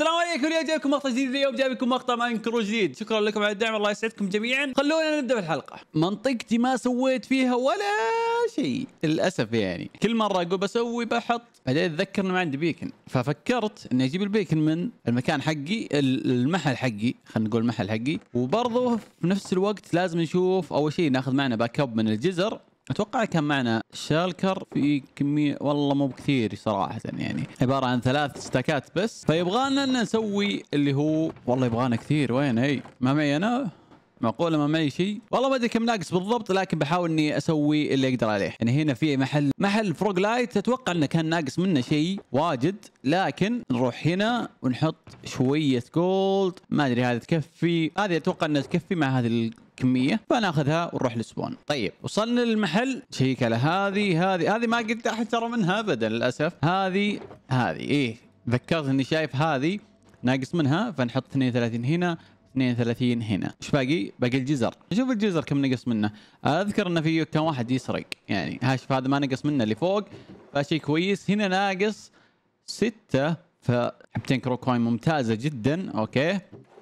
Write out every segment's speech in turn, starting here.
السلام عليكم اليوم جاي لكم مقطع جديد اليوم جاي لكم مقطع ماين كرو جديد شكرا لكم على الدعم الله يسعدكم جميعا خلونا نبدا بالحلقه منطقتي ما سويت فيها ولا شيء للاسف يعني كل مره اقول بسوي بحط بعدين اتذكر انه ما عندي بيكن ففكرت اني اجيب البيكن من المكان حقي المحل حقي خلينا نقول المحل حقي وبرضه في نفس الوقت لازم نشوف اول شيء ناخذ معنا باك اب من الجزر اتوقع كان معنا شالكر في كميه والله مو بكثير صراحه يعني عباره عن ثلاث ستاكات بس فيبغانا ان نسوي اللي هو والله يبغانا كثير وين اي ما معي انا معقوله ما معي شيء والله ما ادري كم ناقص بالضبط لكن بحاول اني اسوي اللي اقدر عليه يعني هنا في محل محل فروغ لايت اتوقع انه كان ناقص منه شيء واجد لكن نروح هنا ونحط شويه جولد ما ادري هذه تكفي هذه اتوقع انها تكفي مع هذه كميه فناخذها ونروح للسبون طيب وصلنا للمحل شيك على هذه هذه هذه ما قد احترم منها ابدا للاسف هذه هذه ايه ذكرت اني شايف هذه ناقص منها فنحط 32 هنا 32 هنا ايش باقي باقي الجزر شوف الجزر كم نقص منه اذكر انه في كان واحد يسرق يعني هاش هذا ما نقص منه اللي فوق فشيء كويس هنا ناقص ستة فحبتين كرو كوين ممتازه جدا اوكي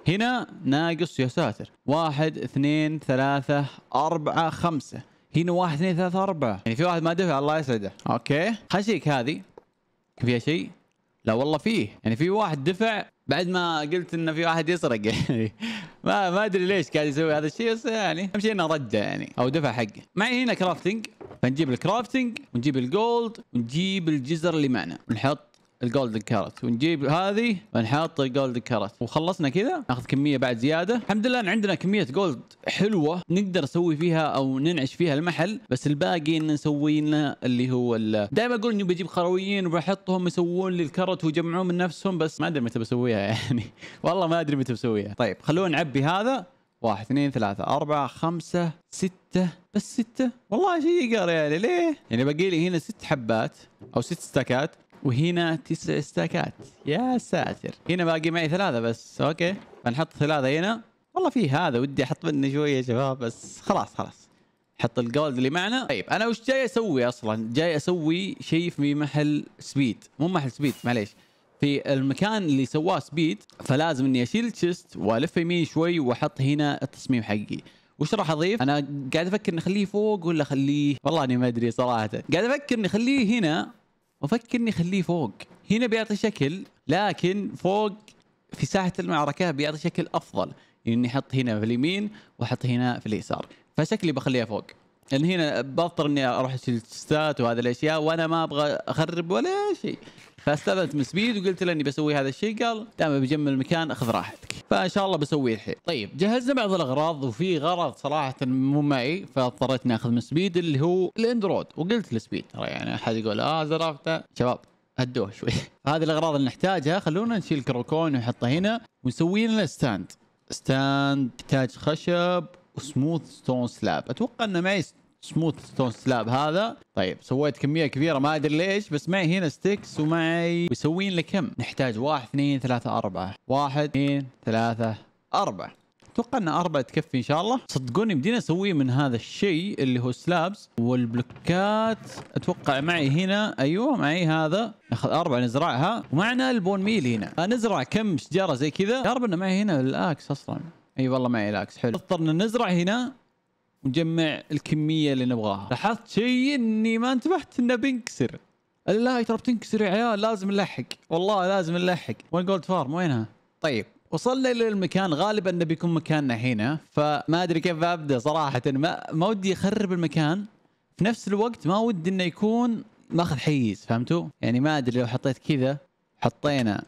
هنا ناقص يا ساتر واحد اثنين ثلاثة أربعة خمسة هنا واحد اثنين ثلاثة أربعة يعني في واحد ما دفع الله يسعده أوكي خشيك هذه فيها شيء لا والله فيه يعني في واحد دفع بعد ما قلت انه في واحد يسرق يعني ما ما ادري ليش قاعد يسوي هذا الشيء بس يعني اهم شيء انه رده يعني او دفع حقه معي هنا كرافتنج فنجيب الكرافتنج ونجيب الجولد ونجيب الجزر اللي معنا ونحط الجولدن كارت ونجيب هذه ونحط الجولدن كارت وخلصنا كذا ناخذ كميه بعد زياده الحمد لله إن عندنا كميه جولد حلوه نقدر نسوي فيها او ننعش فيها المحل بس الباقي ان نسوي لنا اللي هو دائما اقول اني بجيب خرويين وبحطهم يسوون لي الكرت ويجمعون من نفسهم بس ما ادري متى بسويها يعني والله ما ادري متى بسويها طيب خلونا نعبي هذا واحد اثنين ثلاثة أربعة خمسة ستة بس ستة والله شيء يقهر يعني ليه؟ يعني باقي لي هنا ست حبات أو ست ستاكات وهنا تسع استاكات يا ساتر هنا باقي معي ثلاثة بس اوكي بنحط ثلاثة هنا والله في هذا ودي احط منه شوية يا شباب بس خلاص خلاص حط الجولد اللي معنا طيب انا وش جاي اسوي اصلا جاي اسوي شيء في محل سبيد مو محل سبيد معليش في المكان اللي سواه سبيد فلازم اني اشيل الشست والف يمين شوي واحط هنا التصميم حقي وش راح اضيف؟ انا قاعد افكر اني اخليه فوق ولا اخليه والله اني ما ادري صراحه، قاعد افكر اني اخليه هنا وفكر اني اخليه فوق هنا بيعطي شكل لكن فوق في ساحه المعركه بيعطي شكل افضل اني يعني احط هنا في اليمين واحط هنا في اليسار فشكلي بخليها فوق ان يعني هنا بضطر اني اروح اشيل تستات وهذه الاشياء وانا ما ابغى اخرب ولا شيء فاستاذنت من سبيد وقلت له اني بسوي هذا الشيء قال دام بجمل المكان اخذ راحتك فان شاء الله بسويه الحين طيب جهزنا بعض الاغراض وفي غرض صراحه مو معي فاضطريت اني اخذ من سبيد اللي هو الاندرود وقلت لسبيد ترى يعني احد يقول اه زرافته شباب هدوه شوي هذه الاغراض اللي نحتاجها خلونا نشيل كروكون ونحطه هنا ونسوي لنا ستاند ستاند يحتاج خشب وسموث ستون سلاب اتوقع انه معي سموث ستون سلاب هذا طيب سويت كميه كبيره ما ادري ليش بس معي هنا ستيكس ومعي يسوين لي كم نحتاج واحد اثنين ثلاثه اربعه واحد اثنين ثلاثه اربعه اتوقع ان اربعه تكفي ان شاء الله صدقوني بدينا نسويه من هذا الشيء اللي هو سلابس والبلوكات اتوقع معي هنا ايوه معي هذا ناخذ اربعه نزرعها ومعنا البون ميل هنا نزرع كم شجره زي كذا يا رب انه معي هنا الاكس اصلا اي أيوة والله معي الاكس حلو نضطر نزرع هنا نجمع الكميه اللي نبغاها لاحظت شيء اني ما انتبهت انه بينكسر لا ترى بتنكسر يا عيال لازم نلحق والله لازم نلحق وين جولد فارم وينها طيب وصلنا للمكان غالبا انه بيكون مكاننا هنا فما ادري كيف ابدا صراحه ما ما ودي اخرب المكان في نفس الوقت ما ودي انه يكون ماخذ حيز فهمتوا؟ يعني ما ادري لو حطيت كذا حطينا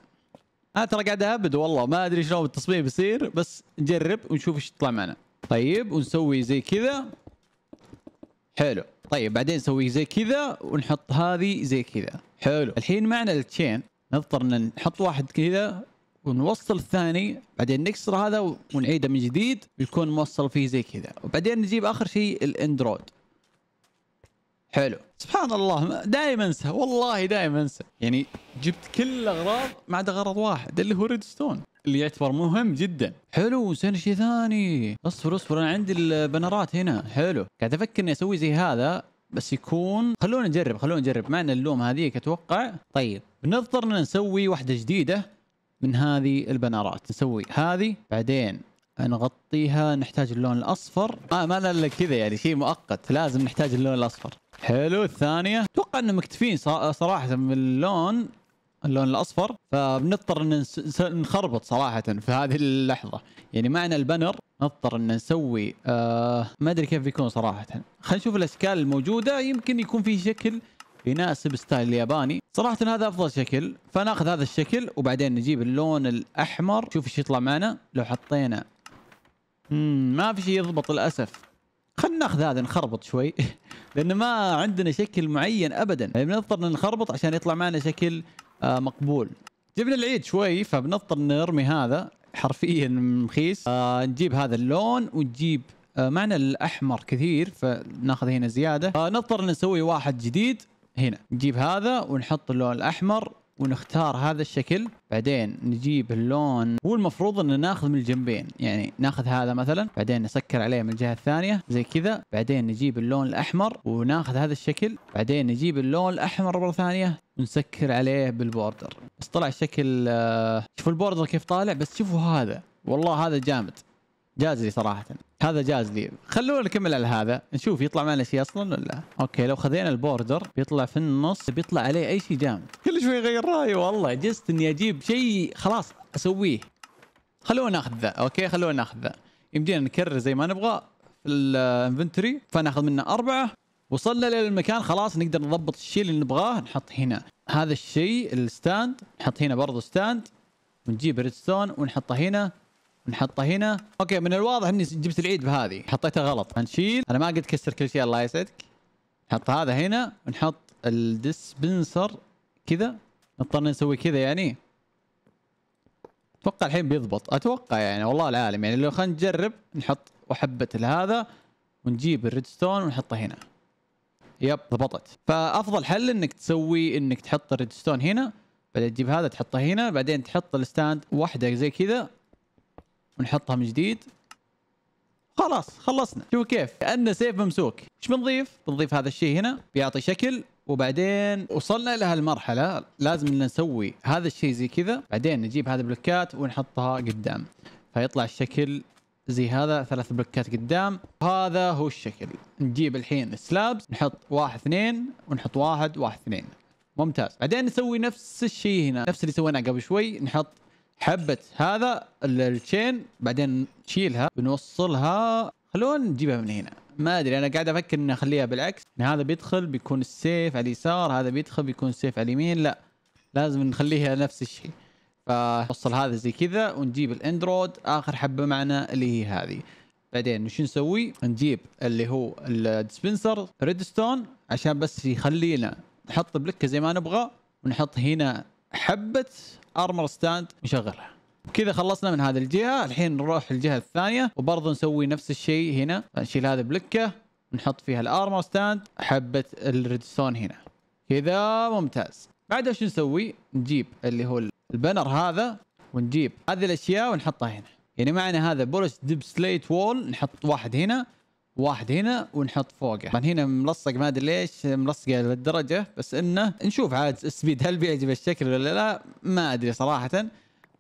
انا آه، ترى قاعد اهبد والله ما ادري شلون التصميم بيصير بس نجرب ونشوف ايش يطلع معنا طيب ونسوي زي كذا حلو طيب بعدين نسوي زي كذا ونحط هذه زي كذا حلو الحين معنا التشين نضطر ان نحط واحد كذا ونوصل الثاني بعدين نكسر هذا ونعيده من جديد يكون موصل فيه زي كذا وبعدين نجيب اخر شيء الاندرود حلو سبحان الله دائما انسى والله دائما انسى يعني جبت كل الاغراض ما عدا غرض واحد اللي هو ريدستون اللي يعتبر مهم جدا حلو سوينا شيء ثاني اصبر اصبر انا عندي البنرات هنا حلو قاعد افكر اني اسوي زي هذا بس يكون خلونا نجرب خلونا نجرب معنا اللوم هذيك اتوقع طيب بنضطر ان نسوي واحده جديده من هذه البنرات نسوي هذه بعدين نغطيها نحتاج اللون الاصفر آه ما الا كذا يعني شيء مؤقت لازم نحتاج اللون الاصفر حلو الثانيه اتوقع انه مكتفين صراحه باللون اللون الاصفر فبنضطر ان نخربط صراحه في هذه اللحظه يعني معنا البنر نضطر ان نسوي آه ما ادري كيف بيكون صراحه خلينا نشوف الاشكال الموجوده يمكن يكون في شكل يناسب ستايل الياباني صراحه هذا افضل شكل فناخذ هذا الشكل وبعدين نجيب اللون الاحمر شوف ايش يطلع معنا لو حطينا مم ما في شيء يضبط للاسف خلينا ناخذ هذا نخربط شوي لان ما عندنا شكل معين ابدا بنضطر نخربط عشان يطلع معنا شكل آه مقبول جبنا العيد شوي فبنضطر نرمي هذا حرفيا مخيس آه نجيب هذا اللون ونجيب آه معنا الاحمر كثير فناخذ هنا زياده آه نضطر نسوي واحد جديد هنا نجيب هذا ونحط اللون الاحمر ونختار هذا الشكل بعدين نجيب اللون هو المفروض ان ناخذ من الجنبين يعني ناخذ هذا مثلا بعدين نسكر عليه من الجهه الثانيه زي كذا بعدين نجيب اللون الاحمر وناخذ هذا الشكل بعدين نجيب اللون الاحمر مره ثانيه ونسكر عليه بالبوردر بس طلع الشكل آه، شوفوا البوردر كيف طالع بس شوفوا هذا والله هذا جامد جاز لي صراحه هذا جاز لي خلونا نكمل على هذا نشوف يطلع معنا شيء اصلا ولا لا اوكي لو خذينا البوردر بيطلع في النص بيطلع عليه اي شيء جامد كل شوي يغير رايي والله جست اني اجيب شيء خلاص اسويه خلونا ناخذ ذا اوكي خلونا ناخذ ذا يمدينا نكرر زي ما نبغى في الانفنتوري فناخذ منه اربعه وصلنا للمكان خلاص نقدر نضبط الشيء اللي نبغاه نحط هنا هذا الشيء الستاند نحط هنا برضه ستاند ونجيب ريدستون ونحطه هنا نحطه هنا اوكي من الواضح اني جبت العيد بهذه حطيتها غلط هنشيل انا ما قد كسر كل شيء الله يسعدك نحط هذا هنا ونحط الدسبنسر كذا نضطر نسوي كذا يعني اتوقع الحين بيضبط اتوقع يعني والله العالم يعني لو خلينا نجرب نحط وحبه لهذا ونجيب الريدستون ونحطه هنا يب ضبطت فافضل حل انك تسوي انك تحط الريدستون هنا بعدين تجيب هذا تحطه هنا بعدين تحط الستاند واحده زي كذا ونحطها من جديد خلاص خلصنا شوف كيف كانه سيف ممسوك ايش بنضيف بنضيف هذا الشيء هنا بيعطي شكل وبعدين وصلنا لهالمرحله لازم نسوي هذا الشيء زي كذا بعدين نجيب هذه البلوكات ونحطها قدام فيطلع الشكل زي هذا ثلاث بلوكات قدام هذا هو الشكل نجيب الحين السلابس نحط واحد اثنين ونحط واحد واحد اثنين ممتاز بعدين نسوي نفس الشيء هنا نفس اللي سويناه قبل شوي نحط حبه هذا التشين بعدين نشيلها بنوصلها خلونا نجيبها من هنا ما ادري انا قاعد افكر اني اخليها بالعكس ان هذا بيدخل بيكون السيف على اليسار هذا بيدخل بيكون السيف على اليمين لا لازم نخليها نفس الشيء فنوصل هذا زي كذا ونجيب الاندرود اخر حبه معنا اللي هي هذه بعدين وش نسوي نجيب اللي هو الدسبنسر ريدستون عشان بس يخلينا نحط بلكه زي ما نبغى ونحط هنا حبه ارمر ستاند نشغلها كذا خلصنا من هذه الجهه الحين نروح الجهه الثانيه وبرضه نسوي نفس الشيء هنا نشيل هذه بلكه نحط فيها الارمر ستاند حبه الريدستون هنا كذا ممتاز بعدها شو نسوي نجيب اللي هو البنر هذا ونجيب هذه الاشياء ونحطها هنا يعني معنا هذا بولش ديب سليت وول نحط واحد هنا واحد هنا ونحط فوقه طبعا هنا ملصق ما ادري ليش ملصقه للدرجه بس انه نشوف عاد السبيد هل بيعجب الشكل ولا لا ما ادري صراحه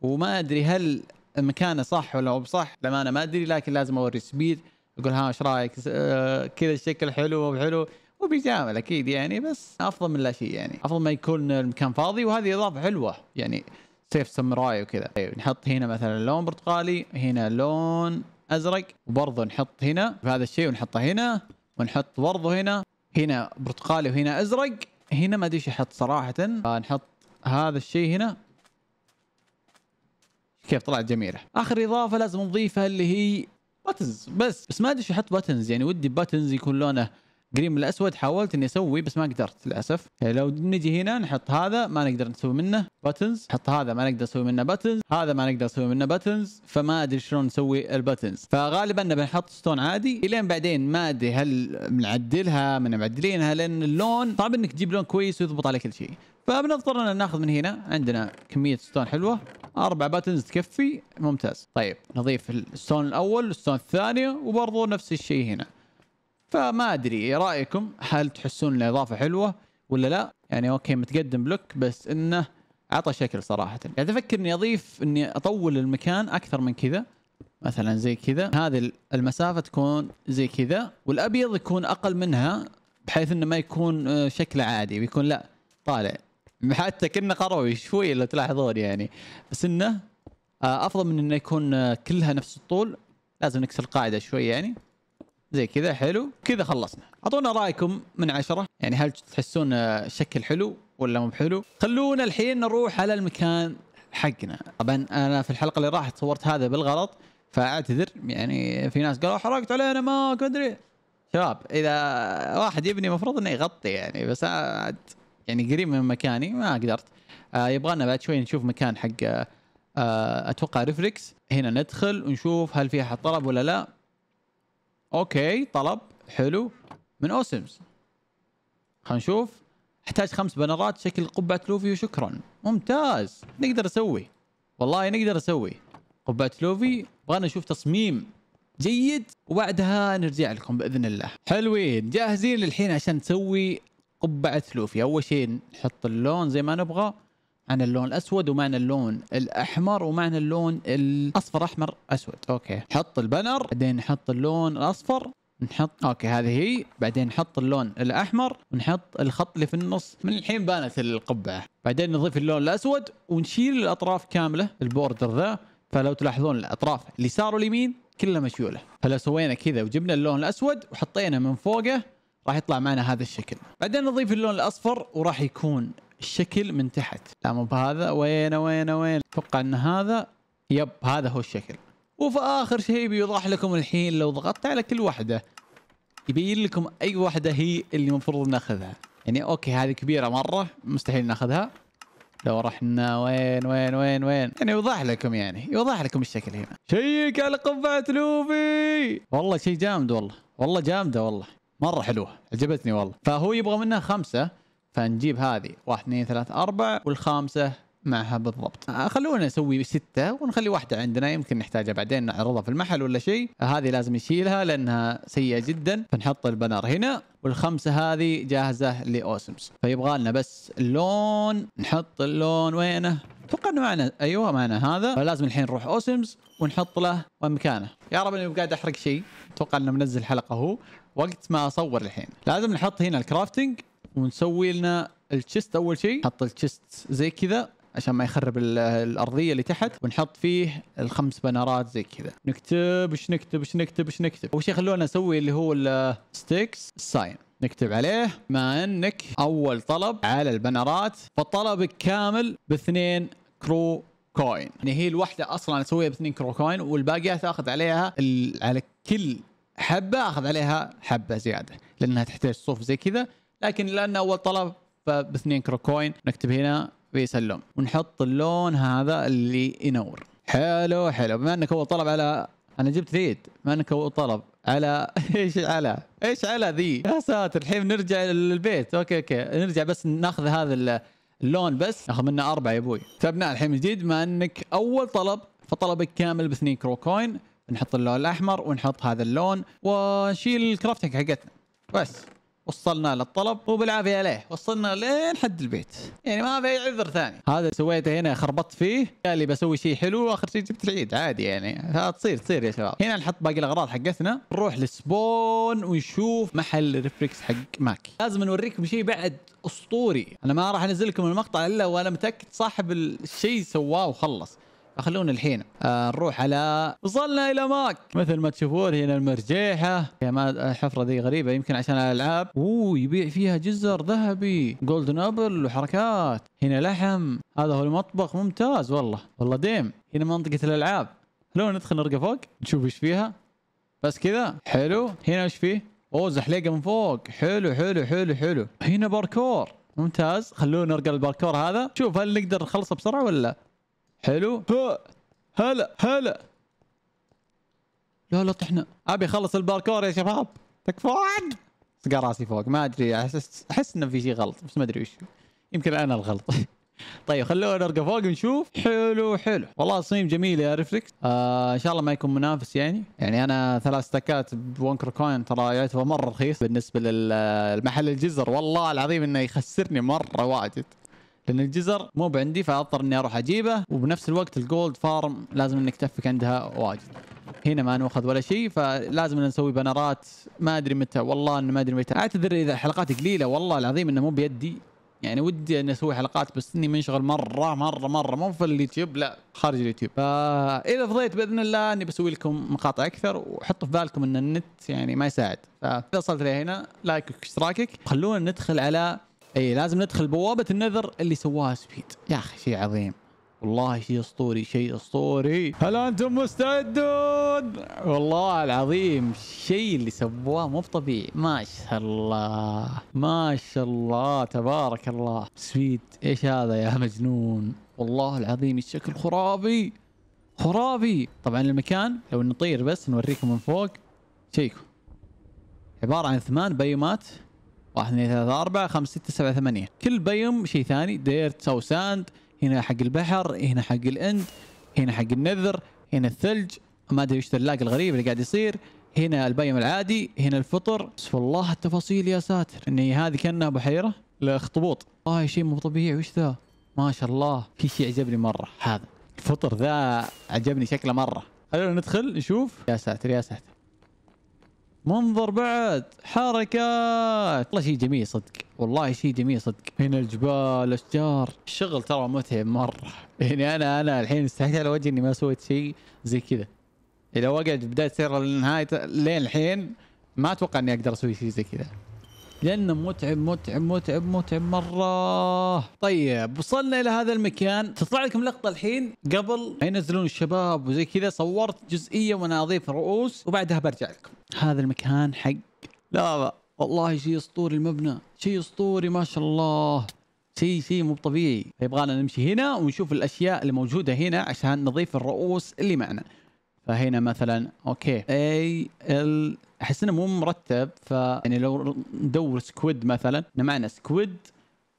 وما ادري هل مكانه صح ولا مو بصح لما انا ما ادري لكن لازم اوري سبيد اقول ها ايش رايك آه كذا الشكل حلو مو حلو وبيجامل اكيد يعني بس افضل من لا شيء يعني افضل ما يكون المكان فاضي وهذه اضافه حلوه يعني سيف ساموراي وكذا طيب، نحط هنا مثلا لون برتقالي هنا لون ازرق وبرضه نحط هنا بهذا هذا الشيء ونحطه هنا ونحط برضه هنا هنا برتقالي وهنا ازرق هنا ما ادري ايش احط صراحه فنحط آه، هذا الشيء هنا كيف طلعت جميله اخر اضافه لازم نضيفها اللي هي باتنز بس بس ما ادري ايش احط باتنز يعني ودي باتنز يكون لونه قريب من الاسود حاولت اني اسوي بس ما قدرت للاسف يعني لو نجي هنا نحط هذا ما نقدر نسوي منه باتنز نحط هذا ما نقدر نسوي منه باتنز هذا ما نقدر نسوي منه باتنز فما ادري شلون نسوي الباتنز فغالبا بنحط ستون عادي الين بعدين ما ادري هل بنعدلها من معدلينها لان اللون صعب انك تجيب لون كويس ويضبط على كل شيء فبنضطر ان ناخذ من هنا عندنا كميه ستون حلوه اربع باتنز تكفي ممتاز طيب نضيف الستون الاول والستون الثاني وبرضه نفس الشيء هنا فما ادري رايكم هل تحسون الاضافه حلوه ولا لا يعني اوكي متقدم بلوك بس انه عطى شكل صراحه قاعد يعني افكر اني اضيف اني اطول المكان اكثر من كذا مثلا زي كذا هذه المسافه تكون زي كذا والابيض يكون اقل منها بحيث انه ما يكون آه، شكله عادي بيكون لا طالع حتى كنا قروي شوي لو تلاحظون يعني بس انه آه، افضل من انه يكون آه، كلها نفس الطول لازم نكسر القاعده شوي يعني زي كذا حلو كذا خلصنا اعطونا رايكم من عشرة يعني هل تحسون الشكل حلو ولا مو حلو خلونا الحين نروح على المكان حقنا طبعا انا في الحلقه اللي راحت صورت هذا بالغلط فاعتذر يعني في ناس قالوا حرقت علينا ما ادري شباب اذا واحد يبني المفروض انه يغطي يعني بس يعني قريب من مكاني ما قدرت آه يبغانا بعد شوي نشوف مكان حق آه اتوقع ريفلكس هنا ندخل ونشوف هل في احد طلب ولا لا اوكي طلب حلو من اوسمز خلينا نشوف احتاج خمس بنرات شكل قبعه لوفي وشكرا ممتاز نقدر نسوي والله نقدر نسوي قبعه لوفي بغينا نشوف تصميم جيد وبعدها نرجع لكم باذن الله حلوين جاهزين للحين عشان نسوي قبعه لوفي اول شيء نحط اللون زي ما نبغى عن اللون الاسود ومعنى اللون الاحمر ومعنى اللون الاصفر احمر اسود اوكي حط البنر بعدين نحط اللون الاصفر نحط اوكي هذه هي بعدين نحط اللون الاحمر ونحط الخط اللي في النص من الحين بانت القبعه بعدين نضيف اللون الاسود ونشيل الاطراف كامله البوردر ذا فلو تلاحظون الاطراف اليسار واليمين كلها مشيوله فلو سوينا كذا وجبنا اللون الاسود وحطينا من فوقه راح يطلع معنا هذا الشكل بعدين نضيف اللون الاصفر وراح يكون الشكل من تحت لا مو بهذا وين وين وين اتوقع ان هذا يب هذا هو الشكل وفي اخر شيء بيوضح لكم الحين لو ضغطت على كل واحده يبين لكم اي واحده هي اللي المفروض ناخذها يعني اوكي هذه كبيره مره مستحيل ناخذها لو رحنا وين وين وين وين يعني يوضح لكم يعني يوضح لكم الشكل هنا شيك على قبعه لوفي والله شيء جامد والله والله جامده والله مره حلوه عجبتني والله فهو يبغى منها خمسه فنجيب هذه واحد اثنين ثلاث اربع والخامسه معها بالضبط آه، خلونا نسوي ستة ونخلي واحدة عندنا يمكن نحتاجها بعدين نعرضها في المحل ولا شيء هذه لازم نشيلها لأنها سيئة جدا فنحط البنر هنا والخمسة هذه جاهزة لأوسمز فيبغى لنا بس اللون نحط اللون وينه اتوقع انه معنا ايوه معنا هذا فلازم الحين نروح اوسمز ونحط له ومكانه يا رب اني قاعد احرق شيء اتوقع انه منزل حلقه هو وقت ما اصور الحين لازم نحط هنا الكرافتنج ونسوي لنا التشست اول شيء نحط التشست زي كذا عشان ما يخرب الارضيه اللي تحت ونحط فيه الخمس بنرات زي كذا نكتب ايش نكتب ايش نكتب ايش نكتب اول شيء خلونا نسوي اللي هو الستيكس ساين نكتب عليه ما انك اول طلب على البنرات فطلبك كامل باثنين كرو كوين يعني هي الواحده اصلا اسويها باثنين كرو كوين والباقيات اخذ عليها على كل حبه اخذ عليها حبه زياده لانها تحتاج صوف زي كذا لكن لانه اول طلب فباثنين كروكوين نكتب هنا بيس اللون ونحط اللون هذا اللي ينور حلو حلو بما انك اول طلب على انا جبت ذيد بما انك اول طلب على ايش على ايش على ذي يا ساتر الحين نرجع للبيت اوكي اوكي نرجع بس ناخذ هذا اللون بس ناخذ منه اربعه يا ابوي تبناء طيب، نعم، الحين جديد بما انك اول طلب فطلبك كامل باثنين كروكوين نحط اللون الاحمر ونحط هذا اللون ونشيل الكرافتنج حقتنا بس وصلنا للطلب وبالعافيه عليه وصلنا لين حد البيت يعني ما في عذر ثاني هذا سويته هنا خربطت فيه قال لي بسوي شيء حلو واخر شيء جبت العيد عادي يعني تصير تصير يا شباب هنا نحط باقي الاغراض حقتنا نروح لسبون ونشوف محل ريفريكس حق ماكي لازم نوريكم شيء بعد اسطوري انا ما راح انزل لكم المقطع الا وانا متاكد صاحب الشيء سواه وخلص خلونا الحين آه نروح على وصلنا الى ماك مثل ما تشوفون هنا المرجيحه يا ما الحفره ذي غريبه يمكن عشان الالعاب اوه يبيع فيها جزر ذهبي جولدن ابل وحركات هنا لحم هذا هو المطبخ ممتاز والله والله ديم هنا منطقه الالعاب خلونا ندخل نرقى فوق نشوف ايش فيها بس كذا حلو هنا ايش فيه اوه زحليقه من فوق حلو حلو حلو حلو هنا باركور ممتاز خلونا نرقى الباركور هذا شوف هل نقدر نخلصه بسرعه ولا حلو ها هلا هلا لا لا طحنا ابي اخلص الباركور يا شباب تكفون سقى راسي فوق ما ادري احس احس انه في شيء غلط بس ما ادري وش يمكن انا الغلط طيب خلونا نرقى فوق ونشوف حلو حلو والله تصميم جميل يا ريفلكس آه ان شاء الله ما يكون منافس يعني يعني انا ثلاث تكات بونكر كوين ترى يعتبر مره رخيص بالنسبه للمحل الجزر والله العظيم انه يخسرني مره واجد لان الجزر مو بعندي فاضطر اني اروح اجيبه وبنفس الوقت الجولد فارم لازم انك تفك عندها واجد هنا ما ناخذ ولا شيء فلازم نسوي بنرات ما ادري متى والله انه ما ادري متى اعتذر اذا حلقات قليله والله العظيم انه مو بيدي يعني ودي اني اسوي حلقات بس اني منشغل مره مره مره مو في اليوتيوب لا خارج اليوتيوب فاذا فضيت باذن الله اني بسوي لكم مقاطع اكثر وحطوا في بالكم ان النت يعني ما يساعد فاذا وصلت لهنا لايك واشتراكك خلونا ندخل على اي لازم ندخل بوابه النذر اللي سواها سبيد يا اخي شيء عظيم والله شيء اسطوري شيء اسطوري هل انتم مستعدون والله العظيم الشيء اللي سواه مو طبيعي ما شاء الله ما شاء الله تبارك الله سبيد ايش هذا يا مجنون والله العظيم الشكل خرافي خرافي طبعا المكان لو نطير بس نوريكم من فوق شيكوا عباره عن ثمان بيومات واحد اثنين ثلاثة أربعة خمسة ستة سبعة ثمانية كل بيوم شيء ثاني ديرت ساو ساند هنا حق البحر هنا حق الأند هنا حق النذر هنا الثلج ما ادري ايش اللاق الغريب اللي قاعد يصير هنا البيوم العادي هنا الفطر بس والله التفاصيل يا ساتر اني هذه كانها بحيره لاخطبوط والله آه شيء مو طبيعي وش ذا ما شاء الله في شيء عجبني مره هذا الفطر ذا عجبني شكله مره خلونا ندخل نشوف يا ساتر يا ساتر منظر بعد حركات والله شيء جميل صدق والله شيء جميل صدق هنا الجبال اشجار الشغل ترى متعب مره يعني انا انا الحين استحيت على وجهي اني ما سويت شيء زي كذا اذا وقعت بدايه سير لنهايه لين الحين ما اتوقع اني اقدر اسوي شيء زي كذا لانه متعب متعب متعب متعب مره طيب وصلنا الى هذا المكان تطلع لكم لقطه الحين قبل ما ينزلون الشباب وزي كذا صورت جزئيه وانا اضيف رؤوس وبعدها برجع لكم هذا المكان حق لا لا والله شيء اسطوري المبنى شيء اسطوري ما شاء الله شيء شيء مو طبيعي يبغانا نمشي هنا ونشوف الاشياء اللي موجوده هنا عشان نضيف الرؤوس اللي معنا فهنا مثلا اوكي اي ال احس انه مو مرتب ف يعني لو ندور سكويد مثلا معنا سكويد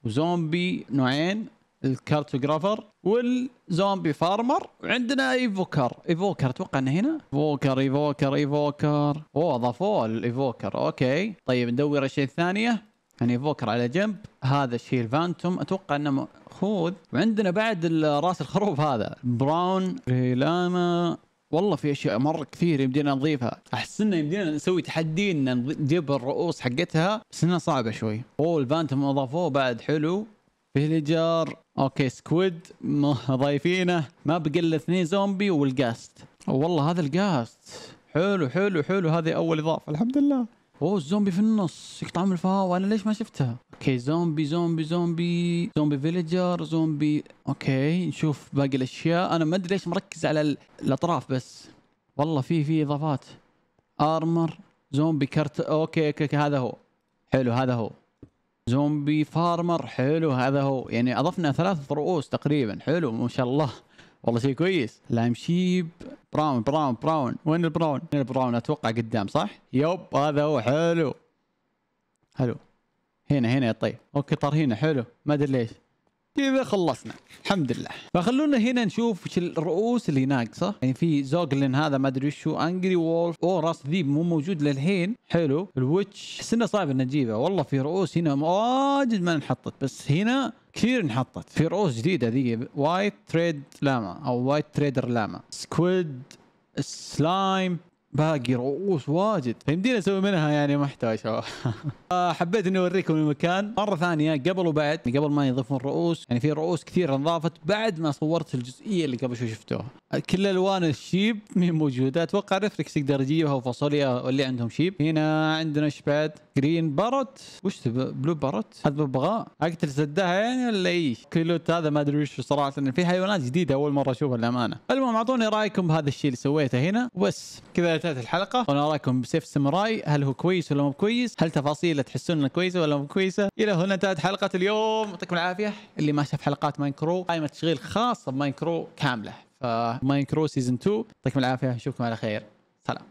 وزومبي نوعين الكارتوغرافر والزومبي فارمر وعندنا ايفوكر ايفوكر اتوقع انه هنا ايفوكر ايفوكر ايفوكر اوه اضافوه الايفوكر اوكي طيب ندور الشيء الثانيه يعني ايفوكر على جنب هذا الشيء الفانتوم اتوقع انه خوذ وعندنا بعد راس الخروف هذا براون ريلاما والله في اشياء مره كثير يمدينا نضيفها احس انه يمدينا نسوي تحدي ان نجيب الرؤوس حقتها بس انها صعبه شوي اوه الفانتوم اضافوه بعد حلو فيليجر اوكي سكويد ضايفينه ما بقى الا اثنين زومبي والجاست والله هذا الجاست حلو حلو حلو هذه اول اضافه الحمد لله اوه الزومبي في النص يقطع من انا ليش ما شفتها اوكي زومبي زومبي زومبي زومبي فيلجر زومبي اوكي نشوف باقي الاشياء انا ما ادري ليش مركز على الاطراف بس والله في في اضافات ارمر زومبي كرت اوكي اوكي هذا هو حلو هذا هو زومبي فارمر حلو هذا هو يعني اضفنا ثلاث رؤوس تقريبا حلو ما شاء الله والله شيء كويس لايم شيب براون براون براون وين البراون؟ وين البراون اتوقع قدام صح؟ يب هذا هو حلو حلو هنا هنا يا طيب اوكي طار هنا حلو ما ادري ليش كذا خلصنا الحمد لله فخلونا هنا نشوف وش الرؤوس اللي ناقصه يعني في زوجلين هذا ما ادري وش هو انجري وولف او راس ذيب مو موجود للحين حلو الويتش احس انه صعب نجيبه والله في رؤوس هنا واجد ما انحطت بس هنا كثير انحطت في رؤوس جديده ذي وايت تريد لاما او وايت تريدر لاما سكويد سلايم باقي رؤوس واجد فيمدينا طيب، نسوي منها يعني محتوى شباب آه. آه، حبيت اني اوريكم المكان مره ثانيه قبل وبعد يعني قبل ما يضيفون رؤوس يعني في رؤوس كثيره انضافت بعد ما صورت الجزئيه اللي قبل شوي شفتوها كل الوان الشيب مين موجوده اتوقع ريفلكس تقدر تجيبها وفاصوليا واللي عندهم شيب هنا عندنا ايش بعد جرين باروت وش بلو باروت هذا ببغاء اقتل سدها يعني ولا ايش كيلوت هذا ما ادري وش صراحه لان في حيوانات جديده اول مره اشوفها للامانه المهم اعطوني رايكم بهذا الشيء اللي سويته هنا وبس كذا انتهت الحلقه وانا رايكم بسيف سمراي هل هو كويس ولا مو كويس هل تفاصيله تحسون انه كويسه ولا مو كويسه الى هنا انتهت حلقه اليوم يعطيكم العافيه اللي ما شاف حلقات كرو قائمه تشغيل خاصه كرو كامله فماين كرو سيزون 2 يعطيكم العافيه اشوفكم على خير سلام